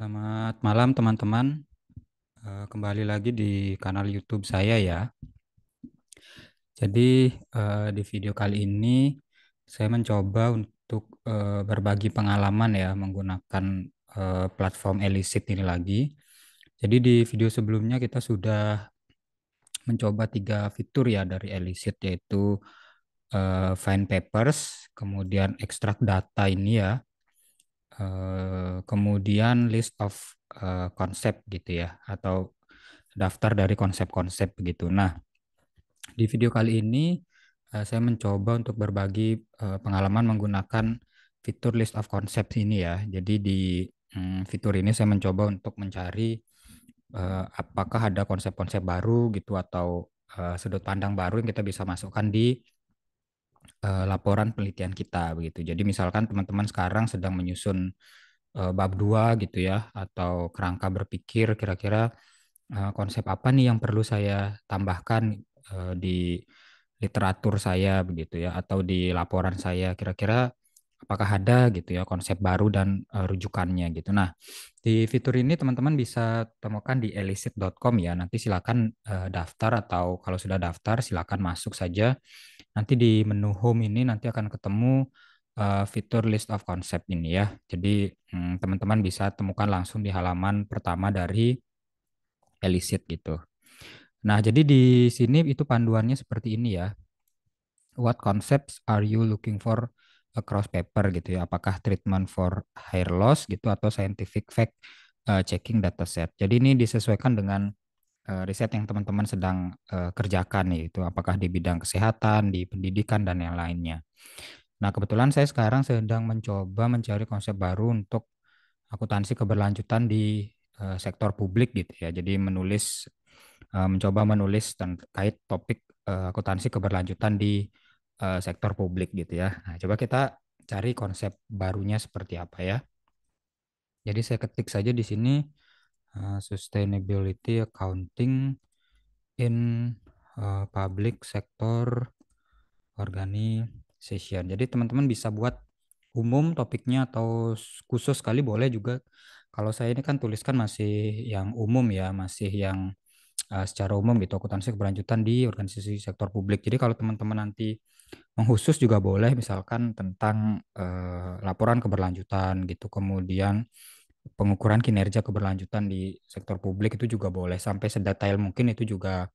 Selamat malam teman-teman. Eh, kembali lagi di kanal YouTube saya ya. Jadi eh, di video kali ini saya mencoba untuk eh, berbagi pengalaman ya menggunakan platform Elicit ini lagi. Jadi di video sebelumnya kita sudah mencoba tiga fitur ya dari Elicit yaitu find papers, kemudian ekstrak data ini ya, Eh, kemudian list of uh, gitu ya atau daftar dari konsep-konsep begitu. Nah, di video kali ini uh, saya mencoba untuk berbagi uh, pengalaman menggunakan fitur list of concepts ini ya. Jadi di um, fitur ini saya mencoba untuk mencari uh, apakah ada konsep-konsep baru gitu atau uh, sudut pandang baru yang kita bisa masukkan di uh, laporan penelitian kita begitu. Jadi misalkan teman-teman sekarang sedang menyusun uh, bab 2 gitu ya atau kerangka berpikir kira-kira uh, konsep apa nih yang perlu saya tambahkan uh, di literatur saya begitu ya atau di laporan saya kira-kira apakah ada gitu ya konsep baru dan uh, rujukannya gitu. Nah, di fitur ini teman-teman bisa temukan di elicit.com ya. Nanti silakan uh, daftar atau kalau sudah daftar silakan masuk saja Nanti di menu home ini nanti akan ketemu uh, fitur list of concept ini ya. Jadi mm, teman-teman hmm, bisa temukan langsung di halaman pertama dari Elicit gitu. Nah, jadi di sini itu panduannya seperti ini ya. What concepts are you looking for across paper gitu ya? Apakah treatment for hair loss gitu atau scientific fact uh, checking dataset. Jadi ini disesuaikan dengan Eh, riset yang teman-teman sedang uh, kerjakan yaitu apakah di bidang kesehatan, di pendidikan dan yang lainnya. Nah, kebetulan saya sekarang sedang mencoba mencari konsep baru untuk akuntansi keberlanjutan di uh, sektor publik gitu ya. Jadi menulis uh, mencoba menulis terkait topik uh, akuntansi keberlanjutan di uh, sektor publik gitu ya. Nah, coba kita cari konsep barunya seperti apa ya. Jadi saya ketik saja di sini Eh, sustainability Accounting in uh, Public Sector Organization. Jadi teman-teman bisa buat umum topiknya atau khusus sekali boleh juga. Kalau saya ini kan tuliskan masih yang umum ya, masih yang uh, secara umum gitu akuntansi keberlanjutan di organisasi sektor publik. Jadi kalau teman-teman nanti mengkhusus juga boleh misalkan tentang uh, laporan keberlanjutan gitu. Kemudian pengukuran kinerja keberlanjutan di sektor publik itu juga boleh sampai sedetail mungkin itu juga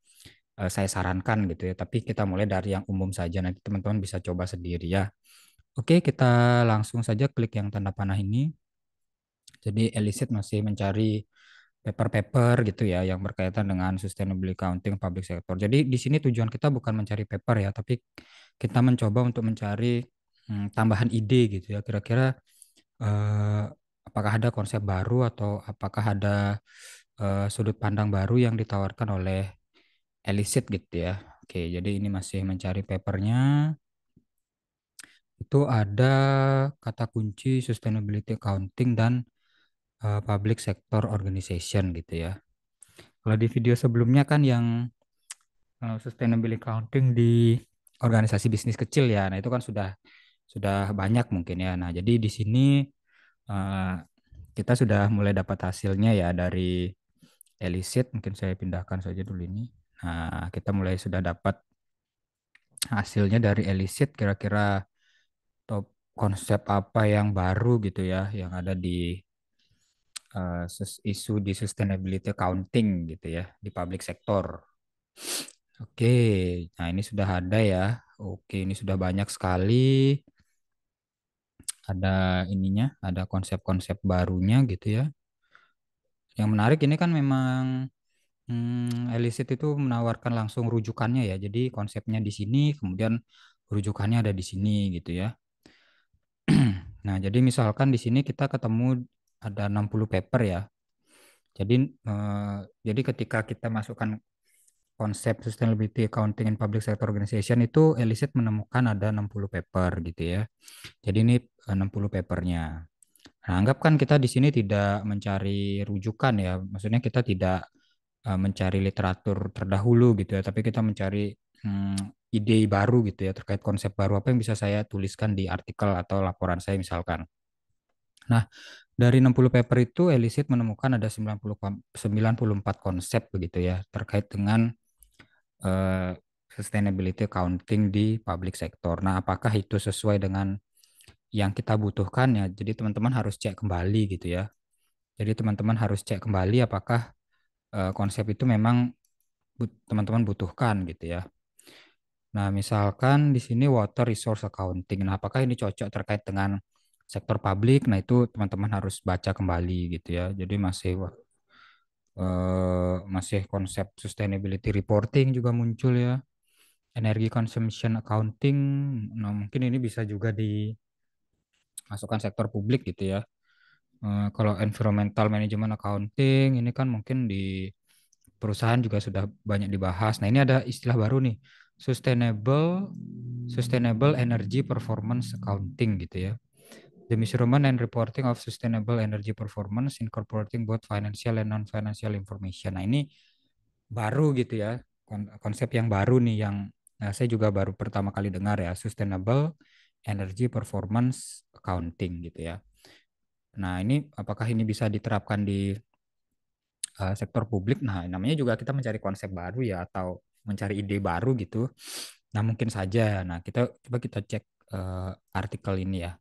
uh, saya sarankan gitu ya. Tapi kita mulai dari yang umum saja nanti teman-teman bisa coba sendiri ya. Oke, kita langsung saja klik yang tanda panah ini. Jadi Elisit masih mencari paper-paper gitu ya yang berkaitan dengan sustainable accounting public sector. Jadi di sini tujuan kita bukan mencari paper ya, tapi kita mencoba untuk mencari hmm, tambahan ide gitu ya. Kira-kira eh, apakah ada konsep baru atau apakah ada uh, sudut pandang baru yang ditawarkan oleh Elicit gitu ya. Oke, jadi ini masih mencari papernya. Itu ada kata kunci sustainability accounting dan uh, public sector organization gitu ya. Kalau di video sebelumnya kan yang uh, sustainability accounting di organisasi bisnis kecil ya. Nah, itu kan sudah sudah banyak mungkin ya. Nah, jadi di sini Eh, kita sudah mulai dapat hasilnya ya dari elicit. Mungkin saya pindahkan saja dulu ini. Nah, kita mulai sudah dapat hasilnya dari elicit. kira-kira top konsep apa yang baru gitu ya yang ada di uh, isu di sustainability accounting gitu ya di public sector. Oke, nah ini sudah ada ya. Oke, ini sudah banyak sekali ada ininya, ada konsep-konsep barunya gitu ya. Yang menarik ini kan memang hmm, Elicit itu menawarkan langsung rujukannya ya. Jadi konsepnya di sini, kemudian rujukannya ada di sini gitu ya. nah, jadi misalkan di sini kita ketemu ada 60 paper ya. Jadi eh, jadi ketika kita masukkan konsep sustainability accounting in public sector organization itu Elisit menemukan ada 60 paper gitu ya. Jadi ini 60 eh, papernya. Nah, anggapkan kita di sini tidak mencari rujukan ya. Maksudnya kita tidak eh, mencari literatur terdahulu gitu ya, tapi kita mencari hmm, ide baru gitu ya terkait konsep baru apa yang bisa saya tuliskan di artikel atau laporan saya misalkan. Nah, dari 60 paper itu Elisit menemukan ada 90 94 konsep begitu ya terkait dengan Eh, sustainability accounting di public sector. Nah, apakah itu sesuai dengan yang kita butuhkan ya? Jadi teman-teman harus cek kembali gitu ya. Jadi teman-teman harus cek kembali apakah uh, konsep itu memang teman-teman but butuhkan gitu ya. Nah, misalkan di sini water resource accounting. Nah, apakah ini cocok terkait dengan sektor publik? Nah, itu teman-teman harus baca kembali gitu ya. Jadi masih uh, masih konsep sustainability reporting juga muncul ya energy consumption accounting nah mungkin ini bisa juga dimasukkan sektor publik gitu ya uh, kalau environmental management accounting ini kan mungkin di perusahaan juga sudah banyak dibahas nah ini ada istilah baru nih sustainable sustainable energy performance accounting gitu ya The measurement and reporting of sustainable energy performance incorporating both financial and non-financial information. Nah, ini baru gitu ya, konsep yang baru nih yang nah, saya juga baru pertama kali dengar ya, sustainable energy performance accounting gitu ya. Nah, ini apakah ini bisa diterapkan di uh, sektor publik? Nah, namanya juga kita mencari konsep baru ya atau mencari ide baru gitu. Nah, mungkin saja. Nah, kita coba kita cek uh, artikel ini ya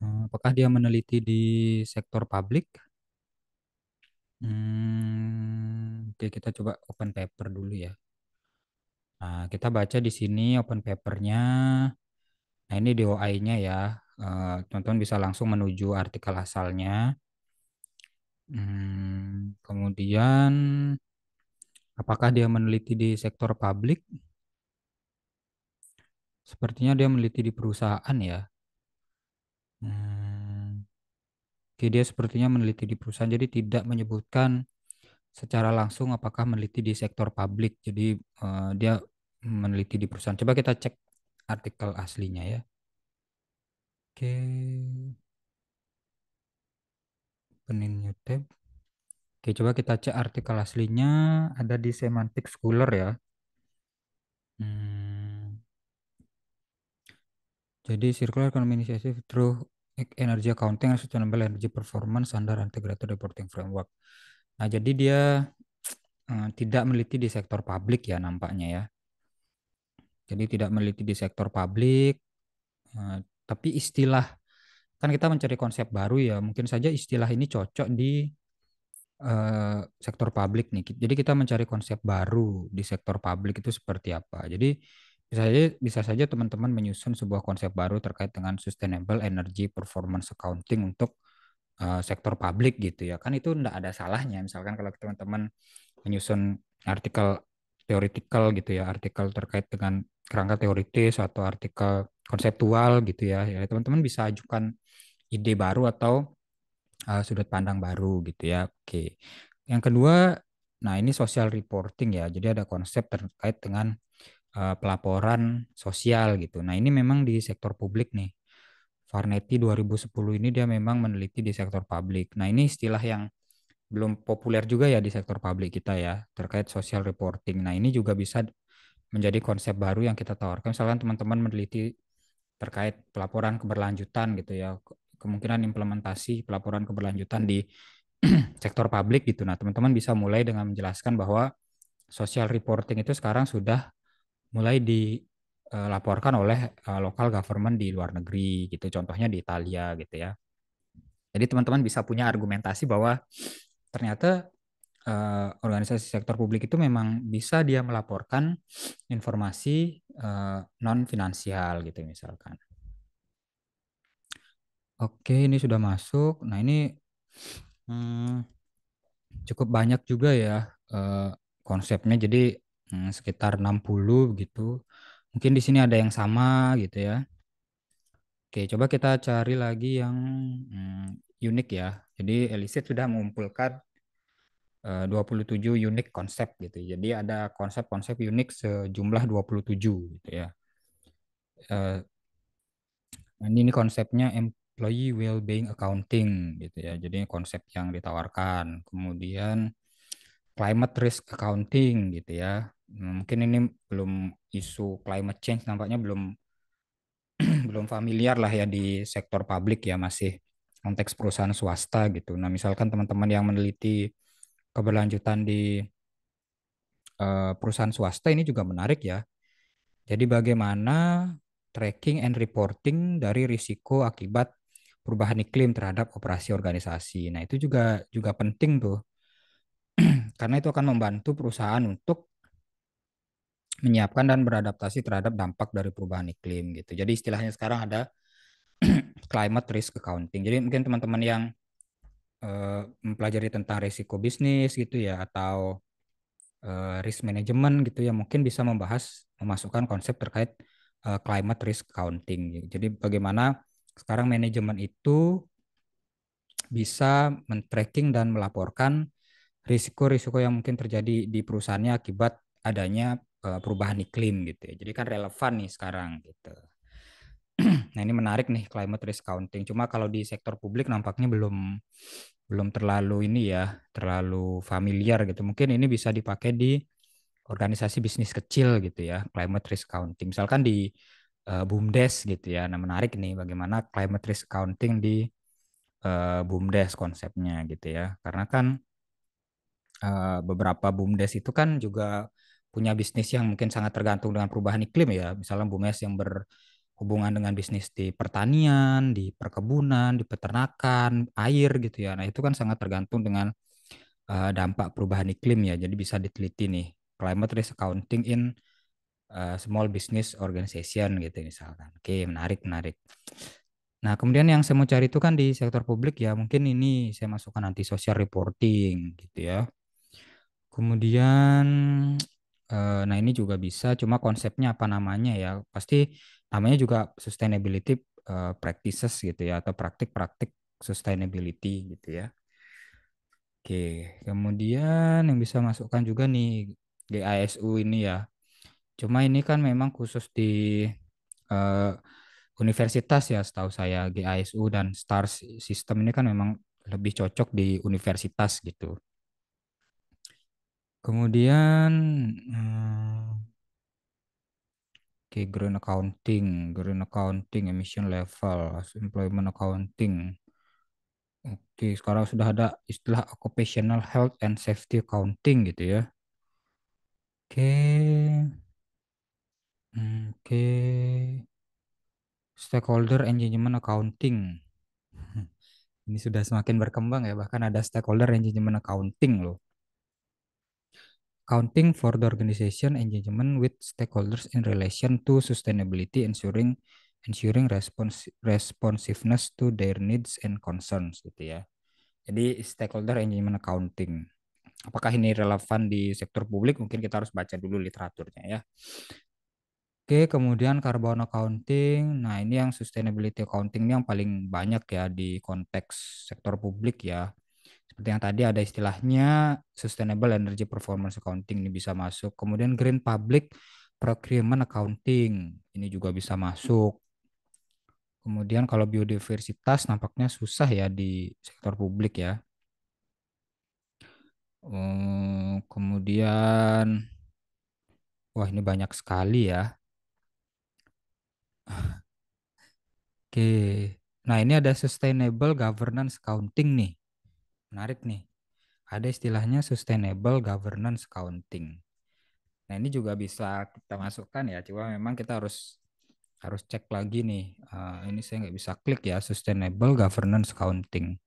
Hmm, apakah dia meneliti di sektor publik? Hmm, oke, kita coba open paper dulu ya. Nah, kita baca di sini open papernya. Nah, ini DOI-nya ya. Eh, Teman-teman bisa langsung menuju artikel asalnya. Hmm, kemudian, apakah dia meneliti di sektor publik? Sepertinya dia meneliti di perusahaan ya. Eh, oke, dia sepertinya meneliti di perusahaan, jadi tidak menyebutkan secara langsung apakah meneliti di sektor publik. Jadi uh, dia meneliti di perusahaan. Coba kita cek artikel aslinya ya. Oke. Penin new tab. Oke, coba kita cek artikel aslinya ada di Semantic Scholar ya. Hmm. Jadi circular economy initiative through e- energy accounting and sustainable energy performance under integrated reporting framework. Nah, jadi dia eh, tidak meliti di sektor publik ya nampaknya ya. Jadi tidak meliti di sektor publik, eh, tapi istilah kan kita mencari konsep baru ya. Mungkin saja istilah ini cocok di eh, sektor publik nih. Jadi kita mencari konsep baru di sektor publik itu seperti apa. Jadi bisa saja, bisa saja teman-teman menyusun sebuah konsep baru terkait dengan sustainable energy performance accounting untuk uh, sektor publik gitu ya. Kan itu tidak ada salahnya. Misalkan kalau teman-teman menyusun artikel teoretikal gitu ya, artikel terkait dengan kerangka teoritis atau artikel konseptual gitu ya. Ya teman-teman bisa ajukan ide baru atau uh, sudut pandang baru gitu ya. Oke. Yang kedua, nah ini social reporting ya. Jadi ada konsep terkait dengan uh, pelaporan sosial gitu. Nah, ini memang di sektor publik nih. Varneti 2010 ini dia memang meneliti di sektor publik. Nah, ini istilah yang belum populer juga ya di sektor publik kita ya terkait social reporting. Nah, ini juga bisa menjadi konsep baru yang kita tawarkan. Misalkan teman-teman meneliti terkait pelaporan keberlanjutan gitu ya, kemungkinan implementasi pelaporan keberlanjutan di sektor publik gitu. Nah, teman-teman bisa mulai dengan menjelaskan bahwa social reporting itu sekarang sudah mulai dilaporkan eh, oleh eh, lokal government di luar negeri gitu contohnya di Italia gitu ya jadi teman-teman bisa punya argumentasi bahwa ternyata eh, organisasi sektor publik itu memang bisa dia melaporkan informasi eh, non finansial gitu misalkan oke ini sudah masuk nah ini hmm, cukup banyak juga ya uh, konsepnya jadi Hmm, sekitar 60 gitu. Mungkin di sini ada yang sama gitu ya. Oke, coba kita cari lagi yang hmm, unik ya. Jadi Elisit sudah mengumpulkan eh, uh, 27 unik konsep gitu. Jadi ada konsep-konsep unik sejumlah 27 gitu ya. Uh, ini konsepnya employee well-being accounting gitu ya. Jadi konsep yang ditawarkan. Kemudian climate risk accounting gitu ya Hmm, mungkin ini belum isu climate change nampaknya belum belum familiar lah ya di sektor publik ya masih konteks perusahaan swasta gitu. Nah, misalkan teman-teman yang meneliti keberlanjutan di uh, perusahaan swasta ini juga menarik ya. Jadi bagaimana tracking and reporting dari risiko akibat perubahan iklim terhadap operasi organisasi. Nah, itu juga juga penting tuh. Karena itu akan membantu perusahaan untuk menyiapkan dan beradaptasi terhadap dampak dari perubahan iklim gitu. Jadi istilahnya sekarang ada climate risk accounting. Jadi mungkin teman-teman yang uh, mempelajari tentang risiko bisnis gitu ya atau uh, risk management gitu ya mungkin bisa membahas memasukkan konsep terkait uh, climate risk accounting. Jadi bagaimana sekarang manajemen itu bisa men-tracking dan melaporkan risiko-risiko yang mungkin terjadi di perusahaannya akibat adanya Eh, perubahan iklim gitu ya. Jadi kan relevan nih sekarang gitu. nah ini menarik nih climate risk counting. Cuma kalau di sektor publik nampaknya belum belum terlalu ini ya, terlalu familiar gitu. Mungkin ini bisa dipakai di organisasi bisnis kecil gitu ya, climate risk counting. Misalkan di uh, BUMDes gitu ya. Nah menarik nih bagaimana climate risk counting di uh, BUMDes konsepnya gitu ya. Karena kan uh, beberapa BUMDes itu kan juga punya bisnis yang mungkin sangat tergantung dengan perubahan iklim ya. Misalnya Bumes yang berhubungan dengan bisnis di pertanian, di perkebunan, di peternakan, air gitu ya. Nah itu kan sangat tergantung dengan eh, dampak perubahan iklim ya. Jadi bisa diteliti nih climate risk accounting in eh, small business organization gitu misalkan. Oke menarik menarik. Nah kemudian yang saya mau cari itu kan di sektor publik ya mungkin ini saya masukkan nanti social reporting gitu ya. Kemudian Uh, nah ini juga bisa, cuma konsepnya apa namanya ya? Pasti namanya juga sustainability uh, practices gitu ya atau praktik-praktik sustainability gitu ya. Oke, kemudian yang bisa masukkan juga nih GISU ini ya. Cuma ini kan memang khusus di uh, universitas ya setahu saya GISU dan STARS sistem ini kan memang lebih cocok di universitas gitu. Kemudian hmm, oke okay, green accounting, green accounting, emission level, employment accounting. Oke, okay, sekarang sudah ada istilah occupational health and safety accounting gitu ya. Oke. Okay. Oke. Okay. Stakeholder engagement accounting. Ini sudah semakin berkembang ya, bahkan ada stakeholder engagement accounting loh accounting for the organization engagement with stakeholders in relation to sustainability, ensuring ensuring respons responsiveness to their needs and concerns gitu ya. Jadi stakeholder engagement accounting. Apakah ini relevan di sektor publik? Mungkin kita harus baca dulu literaturnya ya. Oke, kemudian carbon accounting. Nah, ini yang sustainability accounting ini yang paling banyak ya di konteks sektor publik ya. Seperti yang tadi ada istilahnya Sustainable Energy Performance Accounting ini bisa masuk. Kemudian Green Public Procurement Accounting ini juga bisa masuk. Kemudian kalau biodiversitas nampaknya susah ya di sektor publik ya. Eh, kemudian, wah ini banyak sekali ya. Oke, nah ini ada sustainable governance accounting nih. Menarik nih. Ada istilahnya sustainable governance accounting. Nah, ini juga bisa kita masukkan ya, cuma memang kita harus harus cek lagi nih. Uh, ini saya nggak bisa klik ya, sustainable governance accounting.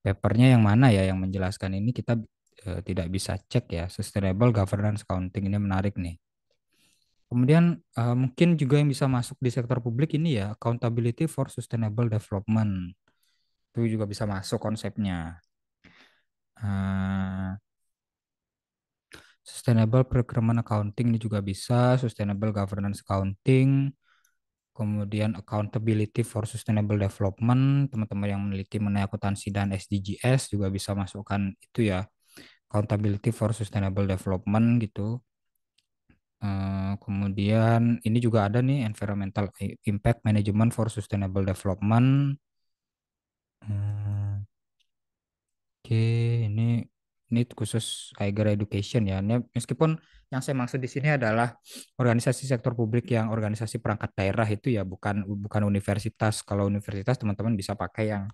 Papernya yang mana ya yang menjelaskan ini kita uh, tidak bisa cek ya. Sustainable governance accounting ini menarik nih. Kemudian uh, mungkin juga yang bisa masuk di sektor publik ini ya accountability for sustainable development. Itu juga bisa masuk konsepnya. Eh, sustainable procurement accounting ini juga bisa, sustainable governance accounting, kemudian accountability for sustainable development, teman-teman yang meneliti mengenai akuntansi dan SDGs juga bisa masukkan itu ya, accountability for sustainable development gitu. Uh, kemudian ini juga ada nih environmental impact management for sustainable development. Hmm. Oke, ini ini khusus Tiger Education ya. Ini meskipun yang saya maksud di sini adalah organisasi sektor publik yang organisasi perangkat daerah itu ya, bukan bukan universitas. Kalau universitas teman-teman bisa pakai yang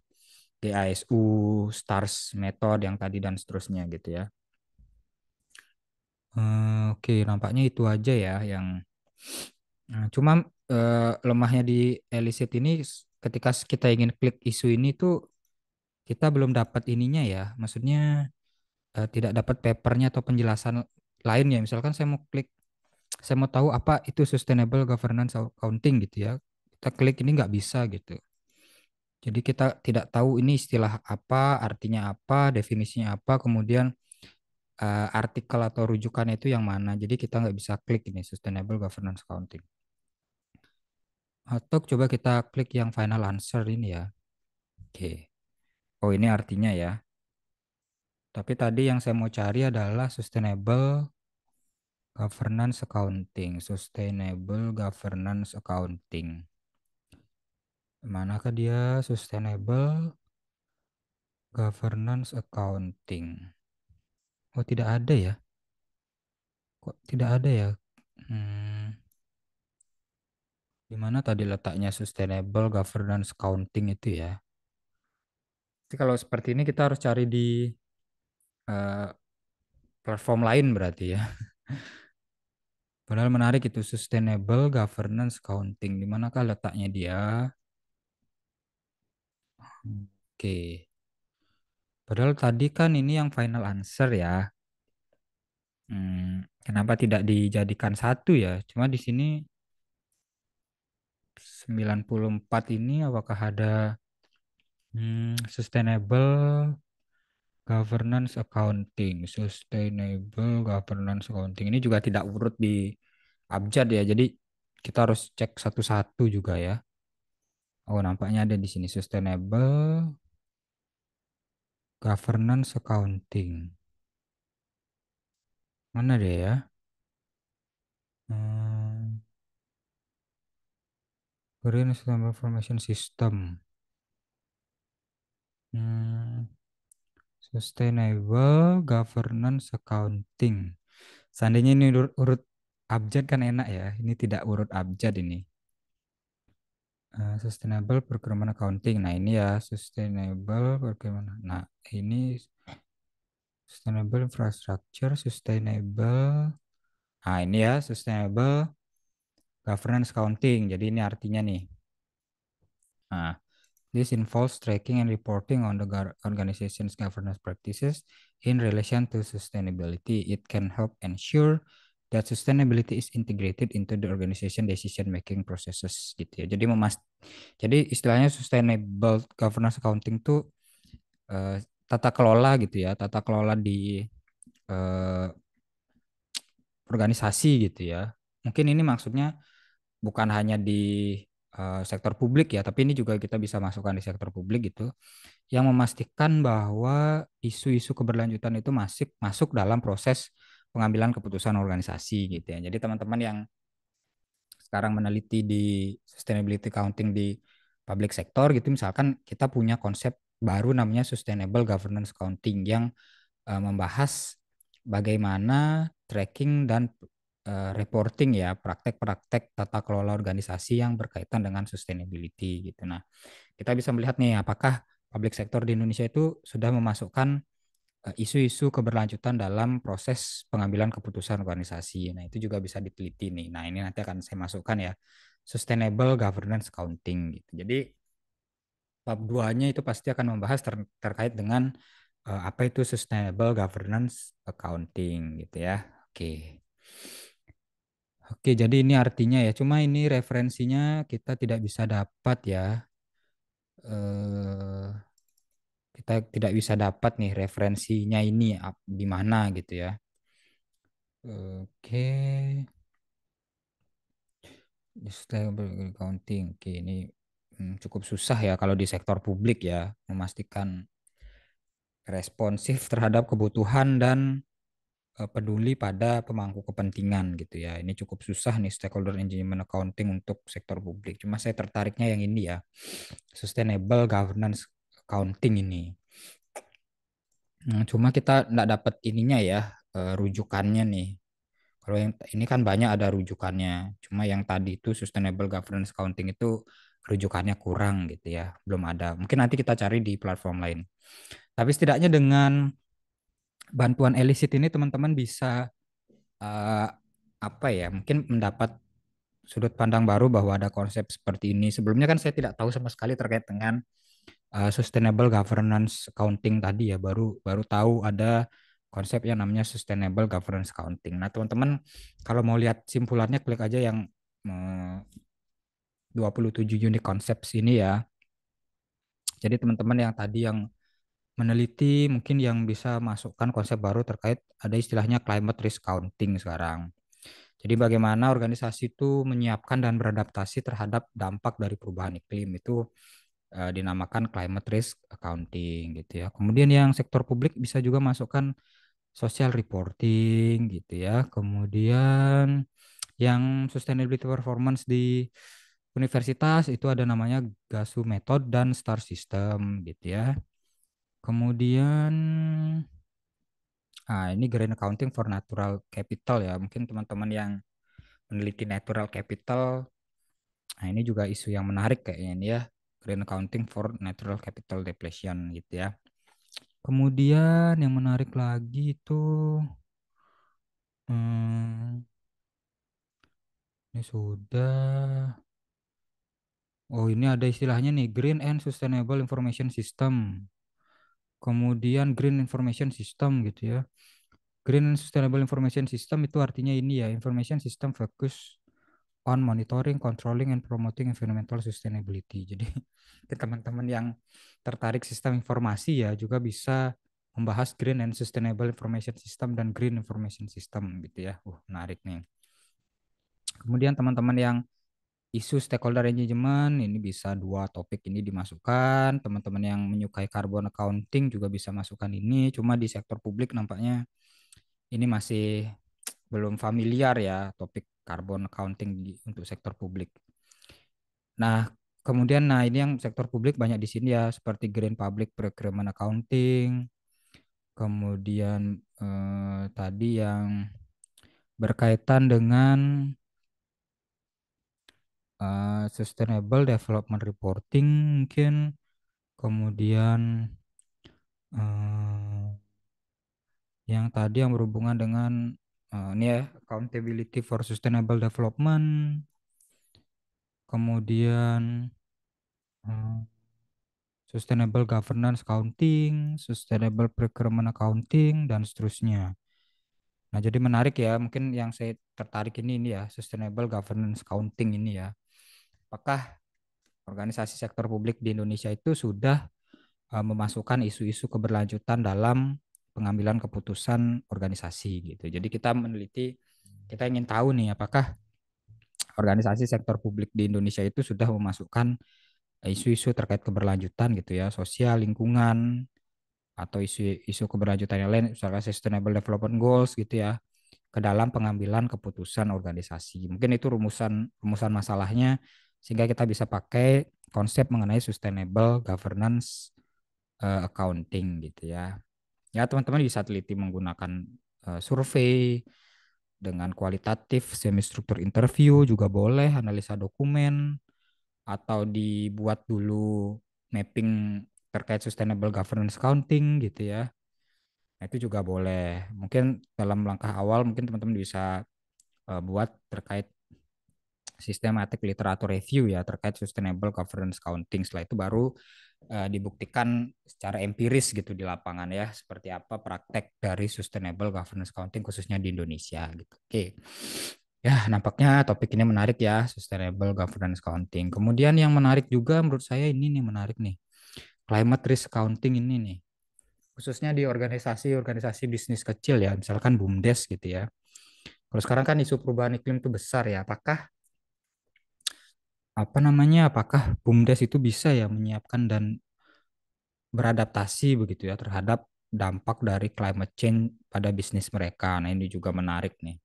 GASU, STARS method yang tadi dan seterusnya gitu ya. Hmm, oke, nampaknya itu aja ya yang nah, cuma eh, lemahnya di elicit ini ketika kita ingin klik isu ini tuh kita belum dapat ininya ya maksudnya uh, tidak dapat papernya atau penjelasan lain ya misalkan saya mau klik saya mau tahu apa itu sustainable governance accounting gitu ya kita klik ini nggak bisa gitu jadi kita tidak tahu ini istilah apa artinya apa definisinya apa kemudian uh, artikel atau rujukan itu yang mana jadi kita nggak bisa klik ini sustainable governance accounting atau coba kita klik yang final answer ini ya oke okay. Oh, ini artinya ya. Tapi tadi yang saya mau cari adalah sustainable governance accounting, sustainable governance accounting. Manakah dia sustainable governance accounting? Oh, tidak ada ya. Kok tidak ada ya? Hmm. Di mana tadi letaknya sustainable governance accounting itu ya? Jadi kalau seperti ini kita harus cari di uh, platform lain berarti ya. Padahal menarik itu sustainable governance accounting. Di manakah letaknya dia? Oke. Padahal tadi kan ini yang final answer ya. Hmm, kenapa tidak dijadikan satu ya? Cuma di sini 94 ini apakah ada Hmm, sustainable governance accounting, sustainable governance accounting ini juga tidak urut di abjad ya. Jadi kita harus cek satu-satu juga ya. Oh, nampaknya ada di sini sustainable governance accounting. Mana dia ya? Hmm. Green Sustainable Information System. Hmm. sustainable governance accounting. Seandainya ini urut, urut abjad kan enak ya. Ini tidak urut abjad ini. Uh, sustainable procurement accounting. Nah, ini ya sustainable procurement. Nah, ini sustainable infrastructure, sustainable. Nah, ini ya sustainable governance accounting. Jadi ini artinya nih. Nah, This involves tracking and reporting on the organization's governance practices in relation to sustainability. It can help ensure that sustainability is integrated into the organization decision making processes gitu ya. Jadi memas jadi istilahnya sustainable governance accounting tuh uh, tata kelola gitu ya, tata kelola di uh, organisasi gitu ya. Mungkin ini maksudnya bukan hanya di Eh, sektor publik ya, tapi ini juga kita bisa masukkan di sektor publik gitu, yang memastikan bahwa isu-isu keberlanjutan itu masih masuk dalam proses pengambilan keputusan organisasi gitu ya. Jadi teman-teman yang sekarang meneliti di sustainability accounting di public sector gitu misalkan kita punya konsep baru namanya sustainable governance accounting yang uh, membahas bagaimana tracking dan Eh, reporting ya praktek-praktek tata kelola organisasi yang berkaitan dengan sustainability gitu. Nah, kita bisa melihat nih apakah public sector di Indonesia itu sudah memasukkan eh, isu-isu keberlanjutan dalam proses pengambilan keputusan organisasi. Nah, itu juga bisa diteliti nih. Nah, ini nanti akan saya masukkan ya sustainable governance accounting gitu. Jadi bab duanya itu pasti akan membahas ter terkait dengan eh, apa itu sustainable governance accounting gitu ya. Oke. Okay. Oke, jadi ini artinya ya, cuma ini referensinya kita tidak bisa dapat ya. Eh, kita tidak bisa dapat nih referensinya ini di mana gitu ya. Oke. Sustainable accounting. Oke, ini hmm, cukup susah ya kalau di sektor publik ya memastikan responsif terhadap kebutuhan dan Eh, peduli pada pemangku kepentingan gitu ya. Ini cukup susah nih stakeholder engagement accounting untuk sektor publik. Cuma saya tertariknya yang ini ya, sustainable governance accounting ini. Nah, cuma kita nggak dapat ininya ya eh, rujukannya nih. Kalau yang ini kan banyak ada rujukannya. Cuma yang tadi itu sustainable governance accounting itu rujukannya kurang gitu ya, belum ada. Mungkin nanti kita cari di platform lain. Tapi setidaknya dengan bantuan Elisit ini teman-teman bisa uh, apa ya mungkin mendapat sudut pandang baru bahwa ada konsep seperti ini. Sebelumnya kan saya tidak tahu sama sekali terkait dengan uh, sustainable governance accounting tadi ya. Baru baru tahu ada konsep yang namanya sustainable governance accounting. Nah, teman-teman kalau mau lihat simpulannya klik aja yang eh, uh, 27 unit konsep ini ya. Jadi teman-teman yang tadi yang meneliti mungkin yang bisa masukkan konsep baru terkait ada istilahnya climate risk counting sekarang. Jadi bagaimana organisasi itu menyiapkan dan beradaptasi terhadap dampak dari perubahan iklim itu eh, dinamakan climate risk accounting gitu ya. Kemudian yang sektor publik bisa juga masukkan social reporting gitu ya. Kemudian yang sustainability performance di universitas itu ada namanya GASU method dan STAR system gitu ya. Kemudian ah ini Green Accounting for Natural Capital ya. Mungkin teman-teman yang meneliti natural capital nah ini juga isu yang menarik kayaknya ini ya. Green Accounting for Natural Capital Depletion gitu ya. Kemudian yang menarik lagi itu hmm, ini sudah Oh, ini ada istilahnya nih, Green and Sustainable Information System kemudian green information system gitu ya. Green Sustainable Information System itu artinya ini ya, information system fokus on monitoring, controlling, and promoting environmental sustainability. Jadi teman-teman yang tertarik sistem informasi ya juga bisa membahas Green and Sustainable Information System dan Green Information System gitu ya. Uh, menarik nih. Kemudian teman-teman yang isu stakeholder engagement ini bisa dua topik ini dimasukkan teman-teman yang menyukai carbon accounting juga bisa masukkan ini cuma di sektor publik nampaknya ini masih belum familiar ya topik carbon accounting di, untuk sektor publik nah kemudian nah ini yang sektor publik banyak di sini ya seperti green public procurement accounting kemudian eh, tadi yang berkaitan dengan Eh, sustainable development reporting mungkin kemudian uh, yang tadi yang berhubungan dengan uh, ini ya accountability for sustainable development kemudian uh, sustainable governance accounting sustainable procurement accounting dan seterusnya nah jadi menarik ya mungkin yang saya tertarik ini ini ya sustainable governance accounting ini ya apakah organisasi sektor publik di Indonesia itu sudah eh, memasukkan isu-isu keberlanjutan dalam pengambilan keputusan organisasi gitu. Jadi kita meneliti, kita ingin tahu nih apakah organisasi sektor publik di Indonesia itu sudah memasukkan isu-isu terkait keberlanjutan gitu ya, sosial, lingkungan, atau isu-isu keberlanjutan yang lain, misalnya Sustainable Development Goals gitu ya, ke dalam pengambilan keputusan organisasi. Mungkin itu rumusan rumusan masalahnya sehingga kita bisa pakai konsep mengenai sustainable governance uh, accounting gitu ya. Ya teman-teman bisa teliti menggunakan uh, survei dengan kualitatif semi struktur interview juga boleh analisa dokumen atau dibuat dulu mapping terkait sustainable governance accounting gitu ya. Nah, itu juga boleh. Mungkin dalam langkah awal mungkin teman-teman bisa uh, buat terkait sistematik literatur review ya terkait sustainable governance counting. Setelah itu baru uh, dibuktikan secara empiris gitu di lapangan ya seperti apa praktek dari sustainable governance counting khususnya di Indonesia gitu. Oke. Okay. Ya, nampaknya topik ini menarik ya, sustainable governance counting. Kemudian yang menarik juga menurut saya ini nih menarik nih. Climate risk counting ini nih. Khususnya di organisasi-organisasi bisnis kecil ya, misalkan BUMDes gitu ya. Kalau sekarang kan isu perubahan iklim itu besar ya, apakah apa namanya apakah BUMDes itu bisa ya menyiapkan dan beradaptasi begitu ya terhadap dampak dari climate change pada bisnis mereka. Nah, ini juga menarik nih.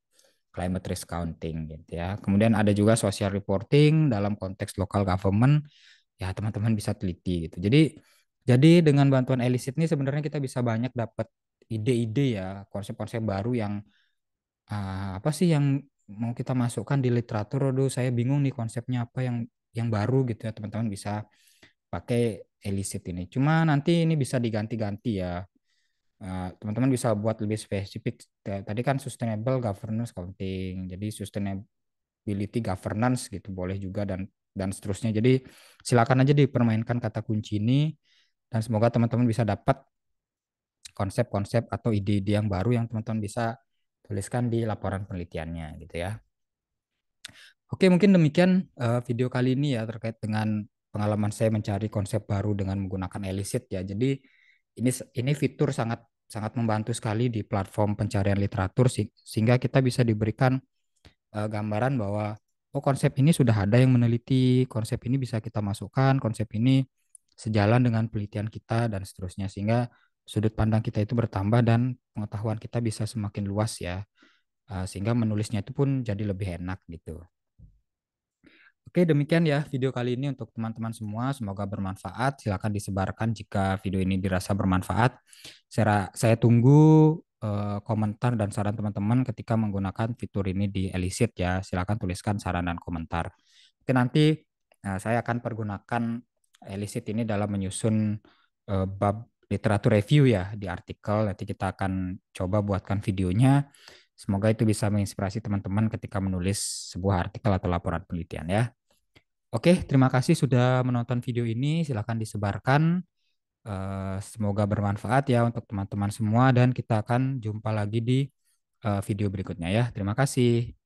Climate risk counting gitu ya. Kemudian ada juga social reporting dalam konteks local government. Ya, teman-teman bisa teliti gitu. Jadi jadi dengan bantuan elicit ini sebenarnya kita bisa banyak dapat ide-ide ya, konsep-konsep baru yang ah, apa sih yang mau kita masukkan di literatur aduh saya bingung nih konsepnya apa yang yang baru gitu ya teman-teman bisa pakai elicit ini cuma nanti ini bisa diganti-ganti ya eh, teman-teman uh, bisa buat lebih spesifik tadi kan sustainable governance counting jadi sustainability governance gitu boleh juga dan dan seterusnya jadi silakan aja dipermainkan kata kunci ini dan semoga teman-teman bisa dapat konsep-konsep atau ide-ide yang baru yang teman-teman bisa tuliskan di laporan penelitiannya gitu ya. Oke, mungkin demikian uh, video kali ini ya terkait dengan pengalaman saya mencari konsep baru dengan menggunakan Elicit ya. Jadi ini ini fitur sangat sangat membantu sekali di platform pencarian literatur sehingga kita bisa diberikan uh, gambaran bahwa oh konsep ini sudah ada yang meneliti, konsep ini bisa kita masukkan, konsep ini sejalan dengan penelitian kita dan seterusnya sehingga sudut pandang kita itu bertambah dan pengetahuan kita bisa semakin luas ya eh, sehingga menulisnya itu pun jadi lebih enak gitu. Oke, demikian ya video kali ini untuk teman-teman semua. Semoga bermanfaat. Silakan disebarkan jika video ini dirasa bermanfaat. Saya, saya tunggu eh, komentar dan saran teman-teman ketika menggunakan fitur ini di Elicit ya. Silakan tuliskan saran dan komentar. Oke, nanti eh, saya akan pergunakan Elicit ini dalam menyusun bab literatur review ya di artikel. Nanti kita akan coba buatkan videonya. Semoga itu bisa menginspirasi teman-teman ketika menulis sebuah artikel atau laporan penelitian ya. Oke, terima kasih sudah menonton video ini. Silahkan disebarkan. Eh, semoga bermanfaat ya untuk teman-teman semua dan kita akan jumpa lagi di eh, video berikutnya ya. Terima kasih.